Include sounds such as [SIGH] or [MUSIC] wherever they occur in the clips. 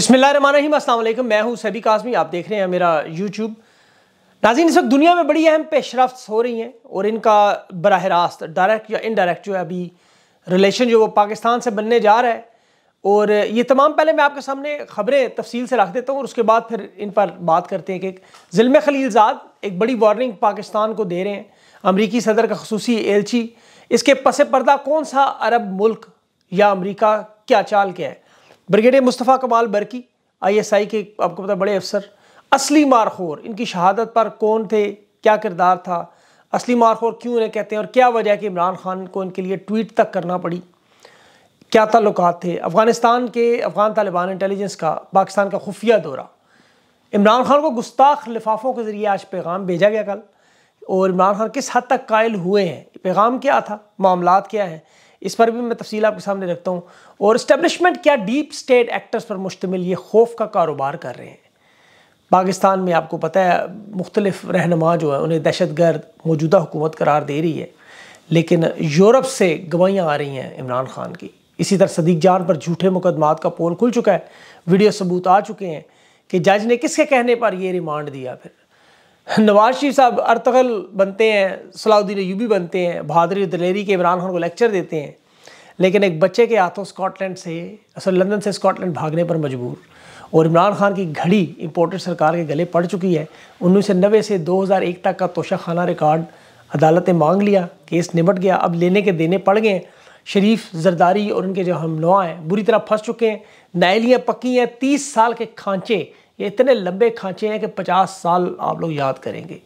बिस्मिल्लाम असलम मैं हूं सभी काजमी आप देख रहे हैं मेरा यूट्यूब नाजीन इस वक्त दुनिया में बड़ी अहम पेशरफ्त हो रही हैं और इनका बरह रास्त डायरेक्ट या इनडायरेक्ट जो है अभी रिलेशन जो वो पाकिस्तान से बनने जा रहा है और ये तमाम पहले मैं आपके सामने ख़बरें तफसील से रख देता हूँ और उसके बाद फिर इन पर बात करते हैं कि ज़िल्म खलीलजाद एक बड़ी वार्निंग पाकिस्तान को दे रहे हैं अमरीकी सदर का खसूसी एलची इसके पस पर्दा कौन सा अरब मुल्क या अमरीका क्या चाल क्या है ब्रिगेडियर मुस्तफ़ा कमाल बरकी आईएसआई के आपको पता बड़े अफसर असली मारखोर इनकी शहादत पर कौन थे क्या किरदार था असली मारखोर क्यों इन्हें कहते हैं और क्या वजह कि इमरान खान को इनके लिए ट्वीट तक करना पड़ी क्या ताल्लुक थे अफ़गानिस्तान के अफ़गान तालिबान इंटेलिजेंस का पाकिस्तान का खुफिया दौरा इमरान खान को गुस्ताख लिफाफों के ज़रिए आज पैगाम भेजा गया कल और इमरान खान किस हद तक कायल हुए हैं पैगाम क्या था मामला क्या हैं इस पर भी मैं तफसील आपके सामने रखता हूँ और इस्टेबलिशमेंट क्या डीप स्टेट एक्टर्स पर मुश्तमिल ये खौफ का कारोबार कर रहे हैं पाकिस्तान में आपको पता है मुख्तलिफ रहनुमा जो है उन्हें दहशत गर्द मौजूदा हुकूमत करार दे रही है लेकिन यूरोप से गवाहियाँ आ रही हैं इमरान खान की इसी तरह सदीक जान पर झूठे मुकदमात का पोल खुल चुका है वीडियो सबूत आ चुके हैं कि जज ने किसके कहने पर यह रिमांड दिया फिर नवाज शरीफ साहब अरतगल बनते हैं सलाउद्दीन यूबी बनते हैं बहादुरी दलेरी के इमरान खान को लेक्चर देते हैं लेकिन एक बच्चे के हाथों स्कॉटलैंड से असल लंदन से स्कॉटलैंड भागने पर मजबूर और इमरान खान की घड़ी इम्पोर्टेड सरकार के गले पड़ चुकी है उन्नीस सौ नब्बे से दो हज़ार एक तक का तोशा खाना रिकॉर्ड अदालत ने मांग लिया केस निपट गया अब लेने के देने पड़ गए शरीफ जरदारी और उनके जो हम नौ हैं बुरी तरह फंस चुके हैं नायलियाँ पक्की हैं तीस साल के खांचे ये इतने लंबे खांचे हैं कि पचास साल आप लोग याद करेंगे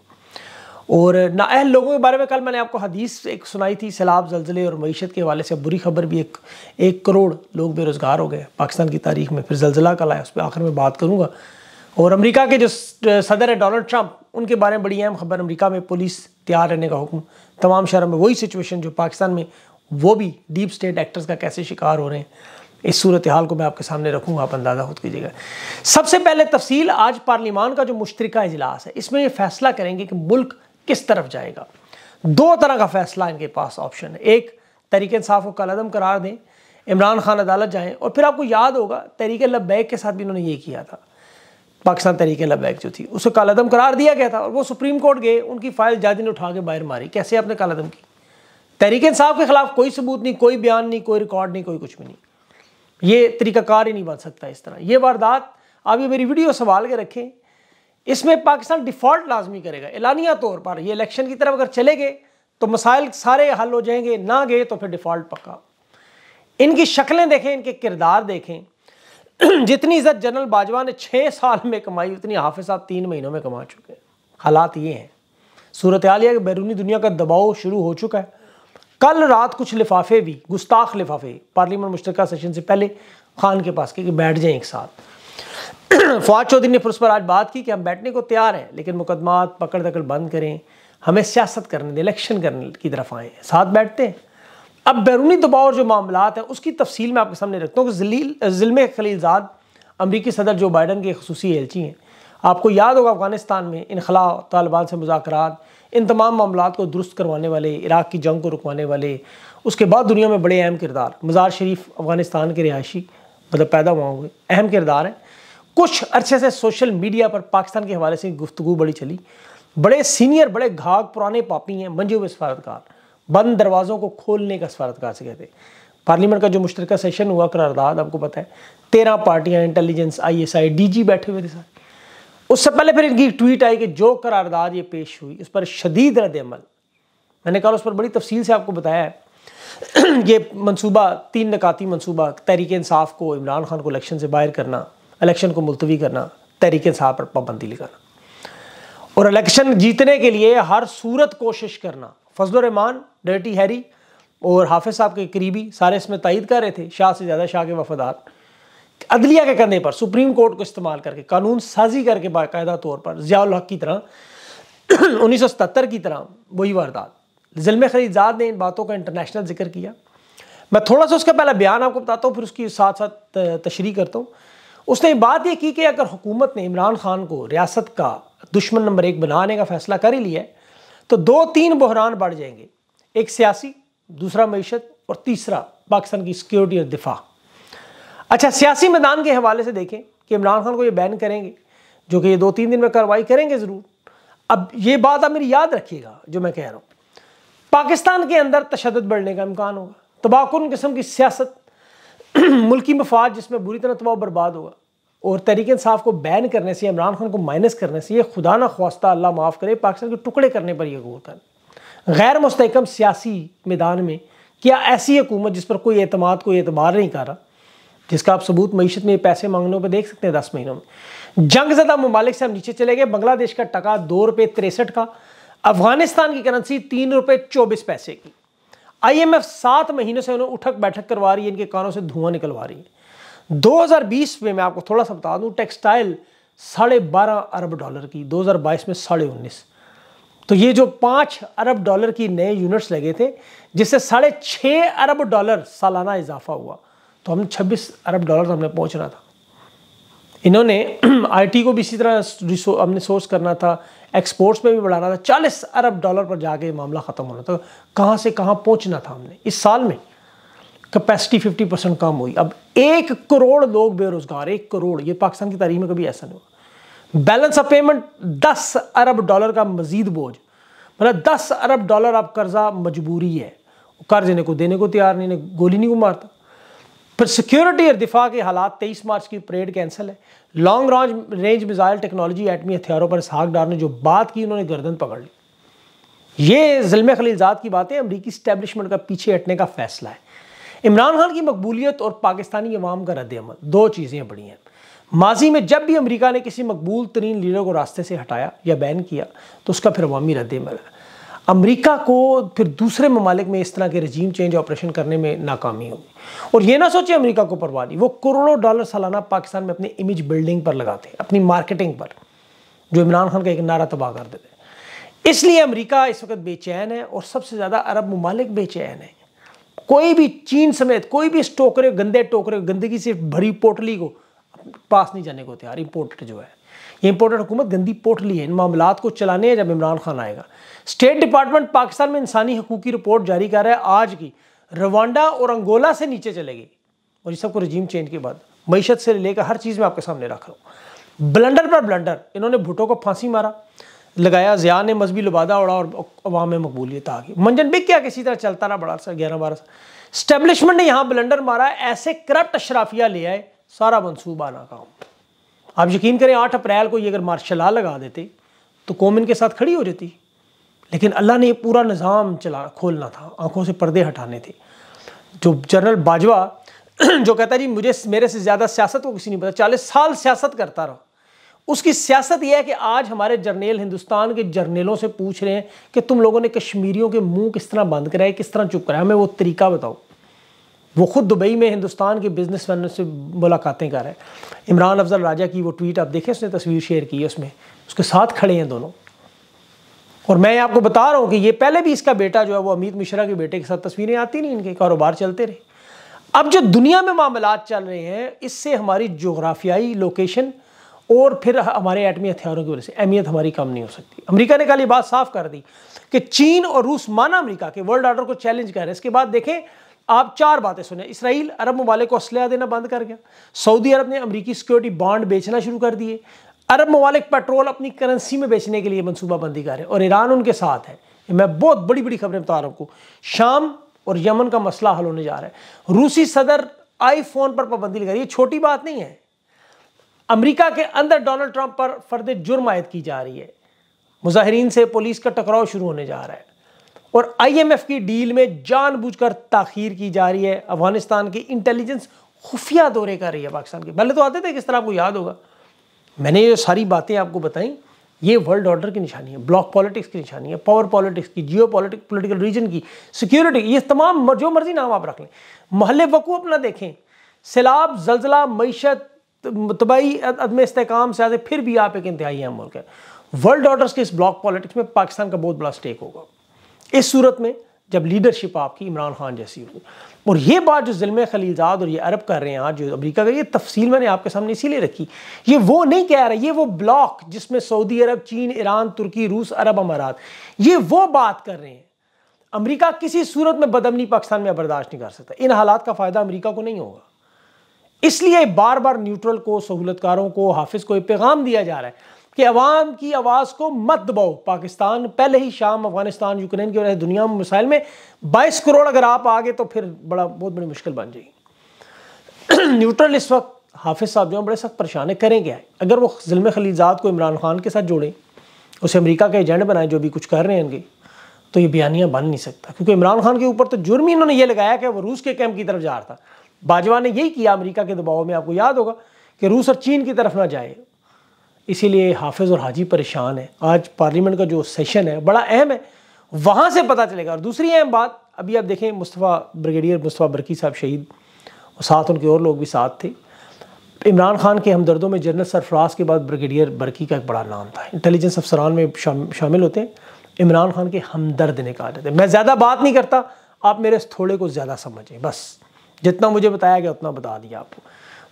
और अहल लोगों के बारे में कल मैंने आपको हदीस एक सुनाई थी सैलाब जलजिले और मीशत के हवाले से बुरी खबर भी एक एक करोड़ लोग बेरोज़गार हो गए पाकिस्तान की तारीख में फिर जलजिला कल आया उस पर आखिर में बात करूँगा और अमेरिका के जो सदर है डोनाल्ड ट्रंप उनके बारे में बड़ी अहम खबर अमेरिका में पुलिस तैयार रहने का हुक्म तमाम शहरों में वही सिचुएशन जो पाकिस्तान में वो भी डीप स्टेट एक्टर्स का कैसे शिकार हो रहे हैं इस सूरत हाल को मैं आपके सामने रखूँगा आप अंदाज़ा खुद कीजिएगा सबसे पहले तफसील आज पार्लियमान का जो मुश्तरका इजलास है इसमें ये फैसला करेंगे कि मुल्क किस तरफ जाएगा दो तरह का फैसला इनके पास ऑप्शन है एक तरीके इंसाफ को कलदम करार दें इमरान खान अदालत जाएँ और फिर आपको याद होगा तहरीक लब्बैक के साथ भी इन्होंने ये किया था पाकिस्तान तरीक लबैग जो थी उसे कालादम करार दिया गया था और वो सुप्रीम कोर्ट गए उनकी फ़ाइल जज ने उठा के बाहर मारी कैसे आपने कालादम की तहरीक इंसाफ के खिलाफ कोई सबूत नहीं कोई बयान नहीं कोई रिकॉर्ड नहीं कोई कुछ भी नहीं ये तरीकाकार ही नहीं बन सकता इस तरह ये वारदात आप ये मेरी वीडियो संभाल के रखें इसमें पाकिस्तान डिफ़ॉल्ट लाजमी करेगा एलानिया तौर पर ये इलेक्शन की तरफ अगर चले गए तो मसाइल सारे हल हो जाएंगे ना गए तो फिर डिफ़ॉल्ट पक्का इनकी शक्लें देखें इनके किरदार देखें [CLEARS THROAT] जितनी इज्जत जनरल बाजवा ने छः साल में कमाई उतनी हाफिज साहब तीन महीनों में कमा चुके हैं हालात ये हैं सूरत आलिया बैरूनी दुनिया का दबाव शुरू हो चुका है कल रात कुछ लिफाफे भी गुस्ताख लिफाफे पार्लियामेंट मुश्तक सेशन से पहले खान के पास के कि बैठ जाएं एक साथ [CLEARS THROAT] फवाद चौधरी ने फिर उस पर आज बात की कि हम बैठने को तैयार हैं लेकिन मुकदमात पकड़ दकड़ बंद करें हमें सियासत करने दें इलेक्शन करने की तरफ आए साथ बैठते हैं अब बैरूनी दबाव और जो मामला हैं उसकी तफसील मैं आपके सामने रखता हूँ कि जलील खलीलजाद अमरीकी सदर जो बाइडन के खसूसी एलची हैं आपको याद होगा अफगानिस्तान में इनखला तालिबान से मुजाकर इन तमाम मामला को दुरुस्त करवाने वाले इराक़ की जंग को रुकवाने वाले उसके बाद दुनिया में बड़े अहम किरदार मज़ार शरीफ अफ़गानिस्तान के रिहायशी मतलब पैदा हुआ हुए अहम किरदार हैं कुछ अरसे से सोशल मीडिया पर पाकिस्तान के हवाले से गुफ्तु बड़ी चली बड़े सीनियर बड़े घाघ पुराने पापी हैं मंजे हुए सफारतकार बंद दरवाज़ों को खोलने का सफारतकार से कहते पार्लियामेंट का जो मुश्तरक सेशन हुआ करारदाद आपको पता है तेरह पार्टियाँ intelligence I S I D G बैठे हुए थे सर उससे पहले फिर इनकी ट्वीट आई कि जो करारदाद ये पेश हुई उस पर शदीद रद्दमल मैंने कहा उस पर बड़ी तफसील से आपको बताया है [CLEARS THROAT] ये मनसूबा तीन नकाती मनसूबा तहरीक इंसाफ को इमरान खान को इलेक्शन से बाहर करना इलेक्शन को मुलतवी करना तहरीक इंसाफ पर पाबंदी लगाना और इलेक्शन जीतने के लिए हर सूरत कोशिश करना फजल रहमान डर्टी हैरी और हाफिज साहब के करीबी सारे इसमें तयद कर रहे थे शाह से ज़्यादा शाह के वफादार अदलिया के कंधे पर सुप्रीम कोर्ट को इस्तेमाल करके कानून साजी करके बाकायदा तौर पर जियाल हक की तरह [CLEARS THROAT] उन्नीस सौ सतर की तरह वही वारदात जिलम खरीदजाद ने इन बातों का इंटरनेशनल जिक्र किया मैं थोड़ा सा उसका पहला बयान आपको बताता हूँ फिर उसकी साथ साथ तशरी करता हूँ उसने बात यह की कि अगर हुकूमत ने इमरान खान को रियासत का दुश्मन नंबर एक बनाने का फैसला कर ही लिया है तो दो तीन बहरान बढ़ जाएंगे एक सियासी दूसरा मीशत और तीसरा पाकिस्तान की सिक्योरिटी और दिफा अच्छा सियासी मैदान के हवाले से देखें कि इमरान खान को ये बैन करेंगे जो कि ये दो तीन दिन में कार्रवाई करेंगे ज़रूर अब ये बात आप मेरी याद रखिएगा जो मैं कह रहा हूँ पाकिस्तान के अंदर तशद बढ़ने का इम्कान होगा तबाहकुन किस्म की सियासत [CLEARS THROAT] मुल्की मफाद जिसमें बुरी तरह तबाह बर्बाद होगा और तरीक इंसाफ को बैन करने से इमरान खान को माइनस करने से ये खुदा ना खास्ता अल्लाह माफ़ करे पाकिस्तान के टुकड़े करने पर यह होता है गैर मुस्तकम सियासी मैदान में क्या ऐसी हुकूमत जिस पर कोई अतमाद कोई एतबार नहीं कर रहा जिसका आप सबूत मीशत में पैसे मांगने पर देख सकते हैं दस महीनों में जंग ज़्यादा ममालिक से हम नीचे चले गए बांग्लादेश का टका दो रुपये तिरसठ का अफगानिस्तान की करेंसी तीन रुपये चौबीस पैसे की आईएमएफ सात महीनों से उन्हें उठक बैठक करवा रही है इनके कानों से धुआं निकलवा रही है 2020 में मैं आपको थोड़ा सा बता दूँ टेक्सटाइल साढ़े बारह अरब डॉलर की बाईस में साढ़े उन्नीस तो ये जो पाँच अरब डॉलर की नए यूनिट्स लगे थे जिससे साढ़े छः अरब डॉलर सालाना इजाफा हुआ तो हम 26 अरब डॉलर तो हमने पहुंचना था इन्होंने [CLEARS THROAT] आईटी को भी इसी तरह हमने सोर्स करना था एक्सपोर्ट्स में भी बढ़ाना था 40 अरब डॉलर पर जाके मामला ख़त्म होना था तो कहाँ से कहाँ पहुँचना था हमने इस साल में कैपेसिटी 50 परसेंट कम हुई अब एक करोड़ लोग बेरोज़गार एक करोड़ ये पाकिस्तान की तारीख में कभी ऐसा नहीं हुआ बैलेंस ऑफ पेमेंट दस अरब डॉलर का मजीद बोझ मतलब दस अरब डॉलर आप कर्जा मजबूरी है कर्ज इन्हें को देने को तैयार नहीं इन्हें गोली नहीं को मारता फिर सिक्योरिटी और दिफा के हालात तेईस मार्च की परेड कैंसिल है long range range missile technology एटमी हथियारों पर साग डार ने जो बात की उन्होंने गर्दन पकड़ ली ये जिलम खलीजाद की बातें अमरीकी स्टैब्लिशमेंट का पीछे हटने का फैसला है इमरान खान की मकबूलियत और पाकिस्तानी अवाम का रद्द अमल दो चीज़ें बड़ी हैं माजी में जब भी अमरीका ने किसी मकबूल तरीन लीडर को रास्ते से हटाया या बैन किया तो उसका फिर अवामी रद्द अमल है अमेरिका को फिर दूसरे ममालिक में इस तरह के रजीम चेंज ऑपरेशन करने में नाकामी होगी और ये ना सोचे अमेरिका को परवाह नहीं वो करोड़ों डॉलर सालाना पाकिस्तान में अपने इमेज बिल्डिंग पर लगाते हैं अपनी मार्केटिंग पर जो इमरान खान का एक नारा तबाह कर देते हैं इसलिए अमरीका इस वक्त बेचैन है और सबसे ज़्यादा अरब ममालिक बेचैन है कोई भी चीन समेत कोई भी इस टोकरे गंदे टोकरे गंदगी से भरी पोटली को पास नहीं जाने को तैयार इम्पोर्टेड जो है इंपोर्टेंट हुकूमत गंदी पोटली है इन मामला को चलाने जब इमरान खान आएगा स्टेट डिपार्टमेंट पाकिस्तान में इंसानी हकूक़ की रिपोर्ट जारी कर रहा है आज की रवांडा और अंगोला से नीचे चलेगी और ये सबको रजीम चेंज के बाद मीशत से लेकर हर चीज़ में आपके सामने रख रहा हूँ ब्लंडर पर ब्लंडर इन्होंने भुटो को फांसी मारा लगाया ज़िया ने मजहबी लबादा उड़ा और अवाम में मकबूलियत आ गई मंजन बिक क्या किसी तरह चलता रहा बड़ा सा ग्यारह बारह स्टैब्लिशमेंट ने यहाँ ब्लंडर मारा ऐसे करप्ट अशराफिया ले आए सारा मनसूबा नाकाम आप यकीन करें आठ अप्रैल को ये अगर मार्शल ला लगा देते तो कौम इनके साथ खड़ी हो जाती लेकिन अल्लाह ने ये पूरा निज़ाम चला खोलना था आंखों से पर्दे हटाने थे जो जनरल बाजवा जो कहता जी मुझे मेरे से ज़्यादा सियासत को किसी नहीं पता चालीस साल सियासत करता रहा उसकी सियासत यह है कि आज हमारे जर्नेल हिंदुस्तान के जर्नेलों से पूछ रहे हैं कि तुम लोगों ने कश्मीरियों के मुंह किस तरह बंद कराए किस तरह चुप कराया हमें वो तरीका बताओ वो खुद दुबई में हिंदुस्तान के बिजनेस मैन से मुलाकातें कर रहे हैं इमरान अफजल राजा की वो ट्वीट आप देखें उसने तस्वीर शेयर की है उसमें उसके साथ खड़े हैं दोनों और मैं आपको बता रहा हूँ कि ये पहले भी इसका बेटा जो है वो अमित मिश्रा के बेटे के साथ तस्वीरें आती नहीं इनके कारोबार चलते रहे अब जो दुनिया में मामला चल रहे हैं इससे हमारी जोग्राफियाई लोकेशन और फिर हमारे एटमी हथियारों की वजह से अहमियत हमारी कम नहीं हो सकती अमेरिका ने कल ये बात साफ कर दी कि चीन और रूस माना अमेरिका के वर्ल्ड आर्डर को चैलेंज कर रहे हैं इसके बाद देखें आप चार बातें सुने इसराइल अरब ममालिक को असलह देना बंद कर गया सऊदी अरब ने अमरीकी सिक्योरिटी बॉन्ड बेचना शुरू कर दिए अरब ममालिक पेट्रोल अपनी करेंसी में बेचने के लिए मनसूबाबंदी करें और ईरान उनके साथ है मैं बहुत बड़ी बड़ी खबरें बता रहा हूँ शाम और यमन का मसला हल होने जा रहा है रूसी सदर आईफोन पर पाबंदी लगा रही है छोटी बात नहीं है अमेरिका के अंदर डोनाल्ड ट्रंप पर फर्द जुर्म आयद की जा रही है मुजाहरीन से पुलिस का टकराव शुरू होने जा रहा है और आईएमएफ की डील में जानबूझकर ताखीर की जा रही है अफगानिस्तान की इंटेलिजेंस खुफिया दौरे कर रही है पाकिस्तान के पहले तो आते थे किस तरह आपको याद होगा मैंने ये सारी बातें आपको बताई ये वर्ल्ड ऑर्डर की निशानी है ब्लॉक पॉलिटिक्स की निशानी है पावर पॉलिटिक्स की जियो पॉलिटिकल रीजन की सिक्योरिटी ये तमाम जो मर्जी नाम आप रख लें महल वकू अपना देखें सैलाब जलजिला मीशत तबाही अदम इसकाम से आते फिर भी आप एक इंतहाई अहम मुल्क है वर्ल्ड ऑर्डर्स के इस ब्लॉक पॉलिटिक्स में पाकिस्तान का बहुत बड़ा स्टेक होगा इस सूरत में जब लीडरशिप आपकी इमरान खान जैसी हो और ये बात जो जिलम खलीलजाद और ये अरब कर रहे हैं आज जो अमरीका का ये तफसील मैंने आपके सामने इसीलिए रखी ये वो नहीं कह रहा ये वो ब्लॉक जिसमें सऊदी अरब चीन ईरान तुर्की रूस अरब अमारात ये वो बात कर रहे हैं अमरीका किसी सूरत में बदमनी पाकिस्तान में बर्दाश्त नहीं कर सकता इन हालात का फ़ायदा अमरीका को नहीं होगा इसलिए बार बार न्यूट्रल को सहूलतकारों को हाफिज़ को पैगाम दिया जा रहा है कि अवाम की आवाज़ को मत दबाओ पाकिस्तान पहले ही शाम अफगानिस्तान यूक्रेन की वजह दुनिया में मिसाइल में बाईस करोड़ अगर आप आ गए तो फिर बड़ा बहुत बड़ी मुश्किल बन जाएगी [CLEARS THROAT] न्यूट्रल इस वक्त हाफिज साहब जो बड़े सख्त परेशान है करें क्या है अगर वो जिल्म खलीजात को इमरान खान के साथ जोड़ें उसे अमरीका का एजेंड बनाए जो भी कुछ कर रहे हैं उनके तो ये बयानियाँ बन नहीं सकता क्योंकि इमरान खान के ऊपर तो जुर्म ही इन्होंने ये लगाया कि वो रूस के कैंप की तरफ जा रहा था बाजवा ने यही किया अमरीका के दबाव में आपको याद होगा कि रूस और चीन की तरफ ना जाए इसीलिए हाफिज़ और हाजी परेशान है आज पार्लियामेंट का जो सेशन है बड़ा अहम है वहाँ से पता चलेगा और दूसरी अहम बात अभी आप देखें मुस्तफ़ा ब्रिगेडियर मुस्तफ़ा बरकी साहब शहीद और साथ उनके और लोग भी साथ थे इमरान खान के हमदर्दों में जनरल सरफराज के बाद ब्रिगेडियर बरकी का एक बड़ा नाम था इंटेलिजेंस अफसरान में शामिल होते हैं इमरान खान के हमदर्द निकाले थे मैं ज़्यादा बात नहीं करता आप मेरे इस थोड़े को ज़्यादा समझें बस जितना मुझे बताया गया उतना बता दिया आपको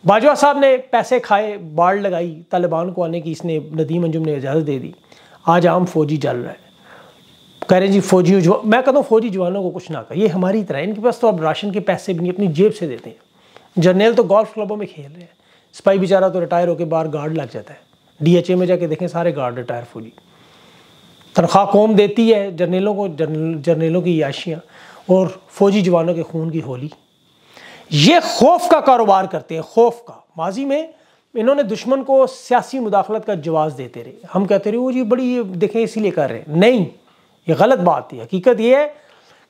बाजवा साहब ने पैसे खाए बाढ़ लगाई तालिबान को आने की इसने नदीम अंजुम ने इजाज़त दे दी आज आम फौजी जल रहा है कह रहे हैं जी फौजी मैं कहता हूँ फौजी जवानों को कुछ ना कर ये हमारी तरह इनके पास तो अब राशन के पैसे भी नहीं अपनी जेब से देते हैं जर्नेल तो गोल्फ क्लबों में खेल रहे हैं सिपाही बेचारा तो रिटायर होकर बाहर गार्ड लग जाता है डी में जाके देखें सारे गार्ड रिटायर फौजी तनख्वाह कौम देती है जर्नेलों को जर्नेलों की याशियाँ और फौजी जवानों के खून की होली ये खौफ का कारोबार करते हैं खौफ का माजी में इन्होंने दुश्मन को सियासी मुदाखलत का जवाब देते रहे हम कहते रहे वो जी बड़ी देखें इसीलिए कर रहे हैं नहीं ये गलत बात थी हकीकत ये है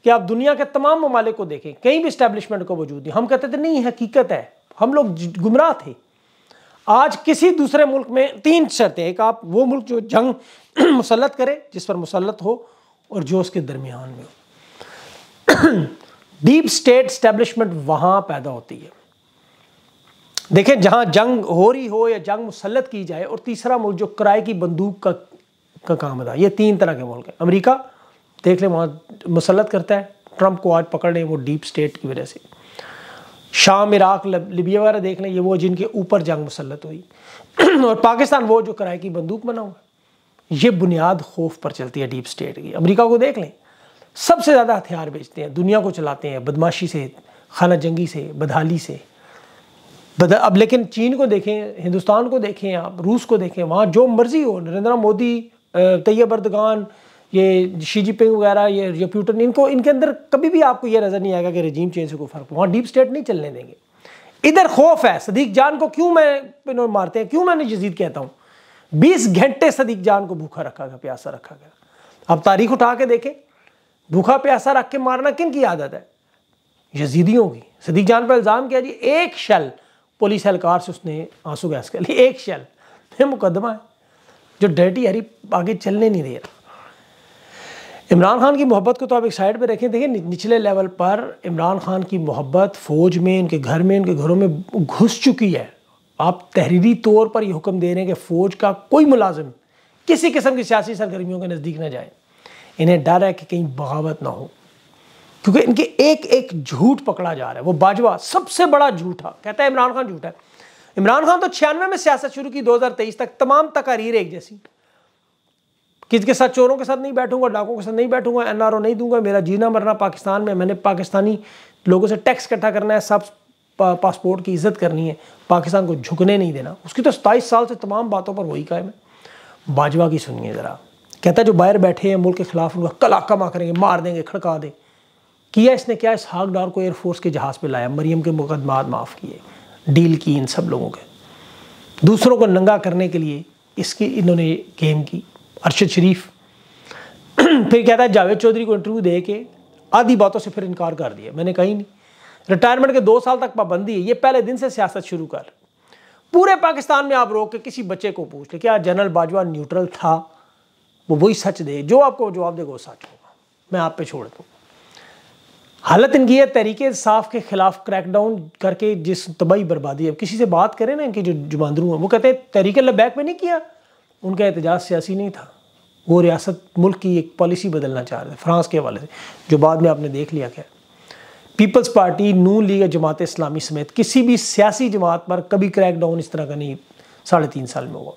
कि आप दुनिया के तमाम ममालिक को देखें कहीं भी इस्टेब्लिशमेंट का वजूद नहीं हम कहते थे नहीं हकीकत है हम लोग गुमराह थे आज किसी दूसरे मुल्क में तीन शर्तें एक आप वो मुल्क जो जंग [CLEARS THROAT] मुसलत करे जिस पर मुसलत हो और जो उसके दरमियान में हो [CLEARS THROAT] डीप स्टेट स्टैब्लिशमेंट वहाँ पैदा होती है देखें जहाँ जंग हो रही हो या जंग मुसलत की जाए और तीसरा मुल्क जो किराए की बंदूक का का काम अदा ये तीन तरह के मुल्क हैं अमरीका देख लें वहाँ मुसलत करता है ट्रंप को आज पकड़ लें वो डीप स्टेट की वजह से शाम इराक लिबिया वगैरह देख लें ये वो जिनके ऊपर जंग मुसलत हुई [CLEARS THROAT] और पाकिस्तान वो जो किराए की बंदूक बना हुआ है ये बुनियाद खौफ पर चलती है डीप स्टेट की अमेरिका को देख लें सबसे ज़्यादा हथियार बेचते हैं दुनिया को चलाते हैं बदमाशी से खाना जंगी से बदहाली से बद अब लेकिन चीन को देखें हिंदुस्तान को देखें आप रूस को देखें वहाँ जो मर्ज़ी हो नरेंद्र मोदी तैयब अर्दगान ये शी जिनपिंग वगैरह ये जो प्यूटन इनको इनके अंदर कभी भी आपको ये नज़र नहीं आएगा कि रजीम चेंज से कोई फ़र्क वहाँ डीप स्टेट नहीं चलने देंगे इधर खौफ है सदीक जान को क्यों मैं इन्होंने मारते हैं क्यों मैंने जजीद कहता हूँ बीस घंटे सदीक जान को भूखा रखा गया प्यासा रखा गया अब तारीख उठा के देखें भूखा प्यासा रख के मारना किन की आदत है यजीदियों की सदीक जान पर इल्ज़ाम किया जी एक शल पुलिस एहलकार से उसने आंसू गैस कर लिया एक शल ये मुकदमा है जो डर्टी हरी आगे चलने नहीं दे रहा इमरान खान की मोहब्बत को तो आप एक साइड पर रखें देखिए निचले लेवल पर इमरान खान की मोहब्बत फ़ौज में इनके घर में इनके घरों में घुस चुकी है आप तहरीरी तौर पर यह हुक्म दे रहे हैं कि फ़ौज का कोई मुलाजिम किसी किस्म की सियासी सरगर्मियों के नज़दीक ना जाए इन्हें डर है कि कहीं बगावत ना हो क्योंकि इनके एक एक झूठ पकड़ा जा रहा है वो बाजवा सबसे बड़ा झूठा कहता है इमरान खान झूठा है इमरान खान तो छियानवे में सियासत शुरू की 2023 तक तमाम तकारीर एक जैसी किसके साथ चोरों के साथ नहीं बैठूंगा डाकों के साथ नहीं बैठूंगा एनआरओ नहीं दूंगा मेरा जीना मरना पाकिस्तान में मैंने पाकिस्तानी लोगों से टैक्स इकट्ठा करना है सब पासपोर्ट की इज्जत करनी है पाकिस्तान को झुकने नहीं देना उसकी तो सताईस साल से तमाम बातों पर वही कायम है बाजवा की सुनिए ज़रा कहता है जो बाहर बैठे हैं मुल्क के खिलाफ उनका कलाका मा करेंगे मार देंगे खड़का दें किया इसने क्या इस हाक डार को एयरफोर्स के जहाज़ पर लाया मरियम के मुकदमा माफ़ किए डील की इन सब लोगों के दूसरों को नंगा करने के लिए इसकी इन्होंने गेम की अरशद शरीफ [CLEARS THROAT] फिर कहता है जावेद चौधरी को इंटरव्यू दे के आधी बातों से फिर इनकार कर दिया मैंने कहीं नहीं रिटायरमेंट के दो साल तक पाबंदी है ये पहले दिन से सियासत शुरू कर पूरे पाकिस्तान में आप रोक के किसी बच्चे को पूछ ले क्या जनरल बाजवा न्यूट्रल था वो वही सच दे जो आपको जवाब देगा वो सच होगा मैं आप पे छोड़ दूँ हालत इनकी है तहरीक साफ के खिलाफ क्रैकडाउन करके जिस तबाही बर्बादी है किसी से बात करें ना कि जो जुबानदरू हैं वो कहते हैं तहरीक लबैक में नहीं किया उनका एहतजाज सियासी नहीं था वो रियासत मुल्क की एक पॉलिसी बदलना चाह रहे थे फ्रांस के हवाले से जो बाद में आपने देख लिया क्या पीपल्स पार्टी नू लीग जमात इस्लामी समेत किसी भी सियासी जमात पर कभी क्रैकडाउन इस तरह का नहीं साढ़े तीन साल में हुआ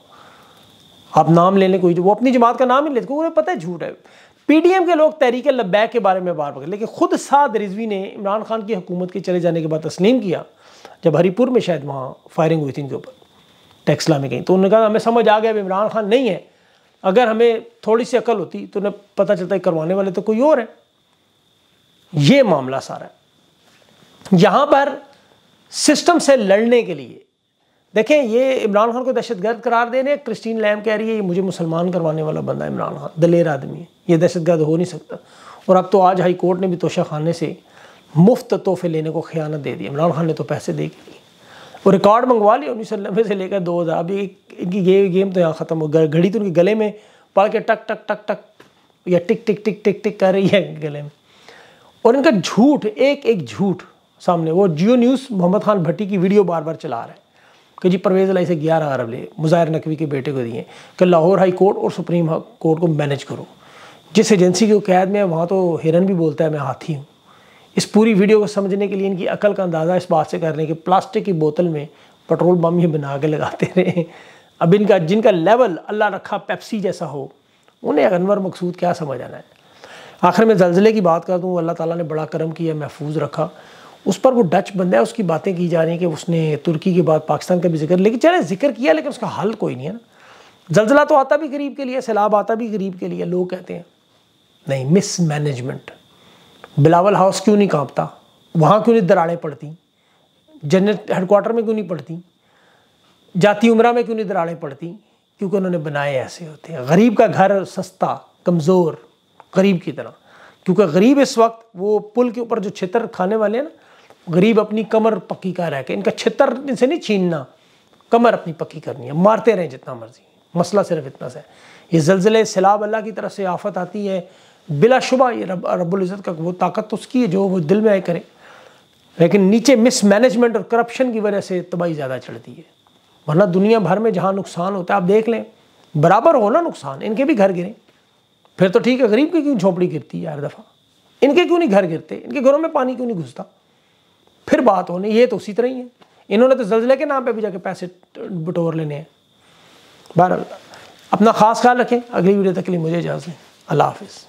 आप नाम ले लें कोई वो अपनी जमात का नाम ही लेते उन्हें पता है झूठ है पीडीएम के लोग तहरीक लब्बैक के बारे में बार बार लेकिन खुद साद रिजवी ने इमरान खान की हुकूमत के चले जाने के बाद तस्लीम किया जब हरीपुर में शायद वहाँ फायरिंग हुई थी इनके ऊपर टेक्सला में गई तो उन्होंने कहा हमें समझ आ गया अब इमरान खान नहीं है अगर हमें थोड़ी सी अकल होती तो उन्हें पता चलता है करवाने वाले तो कोई और है ये मामला सारा है यहाँ पर सिस्टम से लड़ने के लिए देखें ये इमरान खान को दहशत गर्द करार देने क्रिस्टीन लैम कह रही है ये मुझे मुसलमान करवाने वाला बंदा इमरान खान दलेर आदमी है ये दहशत गर्द हो नहीं सकता और अब तो आज हाई कोर्ट ने भी तोशा खाने से मुफ्त तोहफे लेने को खयानत दे दी इमरान खान ने तो पैसे दे के लिए वो रिकॉर्ड मंगवा लिया उन्नीस सौ नब्बे से लेकर दो हज़ार अभी इनकी ये गेम तो यहाँ ख़त्म हो घड़ी तो उनके गले में पढ़ के टक टक टक टक या टिक टिक टिक टिक टिक कर रही है गले में और इनका झूठ एक एक झूठ सामने वो जियो न्यूज़ मोहम्मद खान भट्टी की वीडियो बार बार चला रहे हैं कि जी परवेज़ लाई से ग्यारह अरब लिए मुजाहिर नकवी के बेटे को दिए कि लाहौर हाई कोर्ट और सुप्रीम कोर्ट को मैनेज करो जिस एजेंसी की कैद में है वहाँ तो हिरन भी बोलता है मैं हाथी हूँ इस पूरी वीडियो को समझने के लिए इनकी अकल का अंदाज़ा इस बात से कर रहे हैं कि प्लास्टिक की बोतल में पेट्रोल बम ही बना के लगाते रहे अब इनका जिनका लेवल अल्लाह रखा पेप्सी जैसा हो उन्हें अनवर मकसूद क्या समझ आना है आखिर में जलजिले की बात कर दूँ अल्लाह ताला ने बड़ा करम किया महफूज रखा उस पर वो डच बंदा है उसकी बातें की जा रही हैं कि उसने तुर्की के बाद पाकिस्तान का भी जिक्र लेकिन चले जिक्र किया लेकिन उसका हल कोई नहीं है ना जलजिला तो आता भी गरीब के लिए सैलाब आता भी गरीब के लिए लोग कहते हैं नहीं मिस मैनेजमेंट बिलावल हाउस क्यों नहीं कांपता वहाँ क्यों नहीं दराड़ें पड़ती जनरल हेडकोार्टर में क्यों नहीं पड़ती जाती उम्र में क्यों नहीं दराड़ें पड़ती क्योंकि उन्होंने बनाए ऐसे होते हैं गरीब का घर सस्ता कमज़ोर गरीब की तरह क्योंकि गरीब इस वक्त वो पुल के ऊपर जो छितर खाने वाले हैं ना गरीब अपनी कमर पक्की का रह के इनका छितर इनसे नहीं छीनना कमर अपनी पक्की करनी है मारते रहें जितना मर्जी मसला सिर्फ इतना सा है ये जलजिले सैलाब अल्लाह की तरफ से आफत आती है बिलाशुबा ये रब रबुल्ज़त का वो ताकत तो उसकी है जो वो दिल में आए करें लेकिन नीचे मिसमैनेजमेंट और करप्शन की वजह से तबाही ज़्यादा चढ़ती है वरना दुनिया भर में जहाँ नुकसान होता है आप देख लें बराबर हो ना नुकसान इनके भी घर गिरें फिर तो ठीक है गरीब की क्यों झोंपड़ी गिरती है हर दफ़ा इनके क्यों नहीं घर गिरते इनके घरों में पानी क्यों नहीं घुसता फिर बात होनी ये तो उसी तरह ही है इन्होंने तो जलजिले के नाम पे भी जाके पैसे बटोर लेने हैं बहरहाल अपना ख़ास ख्याल रखें अगली वीडियो तक के लिए मुझे इजाज़त अल्लाह हाफिज़